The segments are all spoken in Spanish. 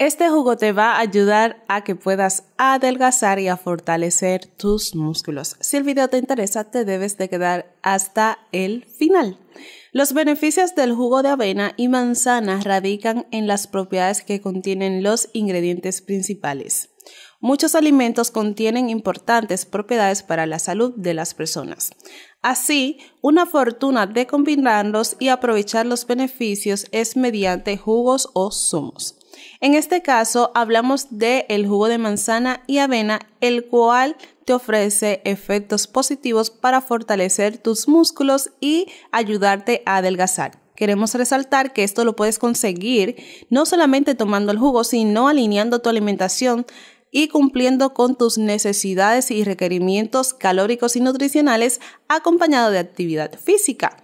Este jugo te va a ayudar a que puedas adelgazar y a fortalecer tus músculos. Si el video te interesa, te debes de quedar hasta el final. Los beneficios del jugo de avena y manzana radican en las propiedades que contienen los ingredientes principales. Muchos alimentos contienen importantes propiedades para la salud de las personas. Así, una fortuna de combinarlos y aprovechar los beneficios es mediante jugos o zumos. En este caso, hablamos de el jugo de manzana y avena, el cual te ofrece efectos positivos para fortalecer tus músculos y ayudarte a adelgazar. Queremos resaltar que esto lo puedes conseguir no solamente tomando el jugo, sino alineando tu alimentación y cumpliendo con tus necesidades y requerimientos calóricos y nutricionales acompañado de actividad física.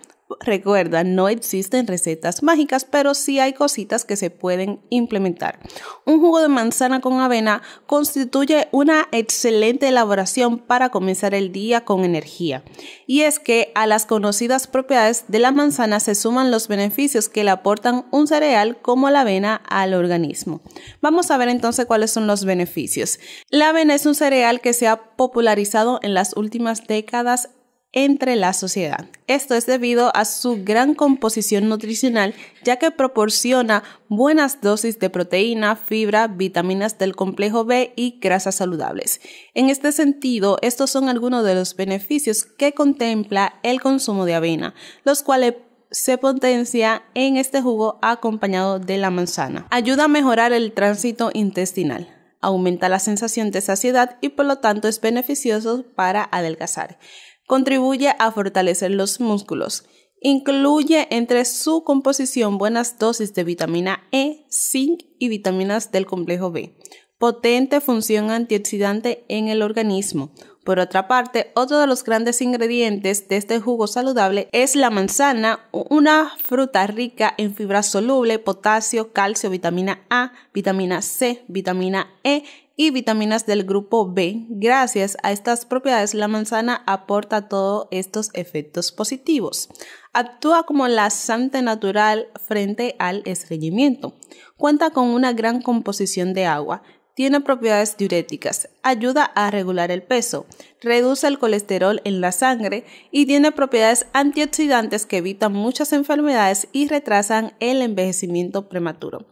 Recuerda, no existen recetas mágicas, pero sí hay cositas que se pueden implementar. Un jugo de manzana con avena constituye una excelente elaboración para comenzar el día con energía. Y es que a las conocidas propiedades de la manzana se suman los beneficios que le aportan un cereal como la avena al organismo. Vamos a ver entonces cuáles son los beneficios. La avena es un cereal que se ha popularizado en las últimas décadas entre la sociedad. Esto es debido a su gran composición nutricional, ya que proporciona buenas dosis de proteína, fibra, vitaminas del complejo B y grasas saludables. En este sentido, estos son algunos de los beneficios que contempla el consumo de avena, los cuales se potencia en este jugo acompañado de la manzana. Ayuda a mejorar el tránsito intestinal aumenta la sensación de saciedad y por lo tanto es beneficioso para adelgazar. Contribuye a fortalecer los músculos. Incluye entre su composición buenas dosis de vitamina E, zinc y vitaminas del complejo B. Potente función antioxidante en el organismo por otra parte, otro de los grandes ingredientes de este jugo saludable es la manzana, una fruta rica en fibra soluble, potasio, calcio, vitamina A, vitamina C, vitamina E y vitaminas del grupo B. Gracias a estas propiedades, la manzana aporta todos estos efectos positivos. Actúa como laxante natural frente al estreñimiento. Cuenta con una gran composición de agua. Tiene propiedades diuréticas. Ayuda a regular el peso reduce el colesterol en la sangre y tiene propiedades antioxidantes que evitan muchas enfermedades y retrasan el envejecimiento prematuro.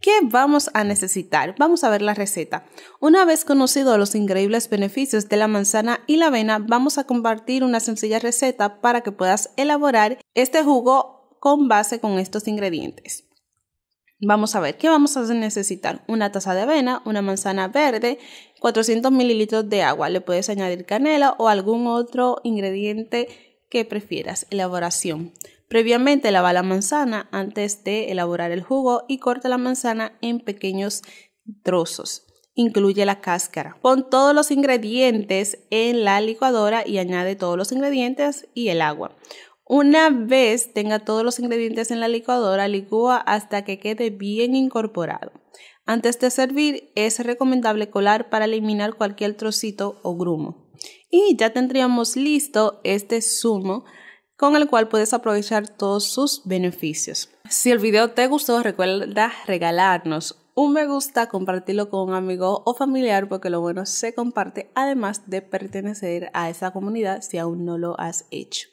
¿Qué vamos a necesitar? Vamos a ver la receta. Una vez conocidos los increíbles beneficios de la manzana y la avena, vamos a compartir una sencilla receta para que puedas elaborar este jugo con base con estos ingredientes. Vamos a ver, ¿qué vamos a necesitar? Una taza de avena, una manzana verde, 400 mililitros de agua. Le puedes añadir canela o algún otro ingrediente que prefieras. Elaboración. Previamente lava la manzana antes de elaborar el jugo y corta la manzana en pequeños trozos. Incluye la cáscara. Pon todos los ingredientes en la licuadora y añade todos los ingredientes y el agua. Una vez tenga todos los ingredientes en la licuadora, licúa hasta que quede bien incorporado. Antes de servir, es recomendable colar para eliminar cualquier trocito o grumo. Y ya tendríamos listo este zumo con el cual puedes aprovechar todos sus beneficios. Si el video te gustó, recuerda regalarnos un me gusta, compartirlo con un amigo o familiar porque lo bueno se comparte además de pertenecer a esa comunidad si aún no lo has hecho.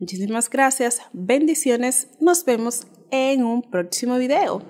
Muchísimas gracias, bendiciones, nos vemos en un próximo video.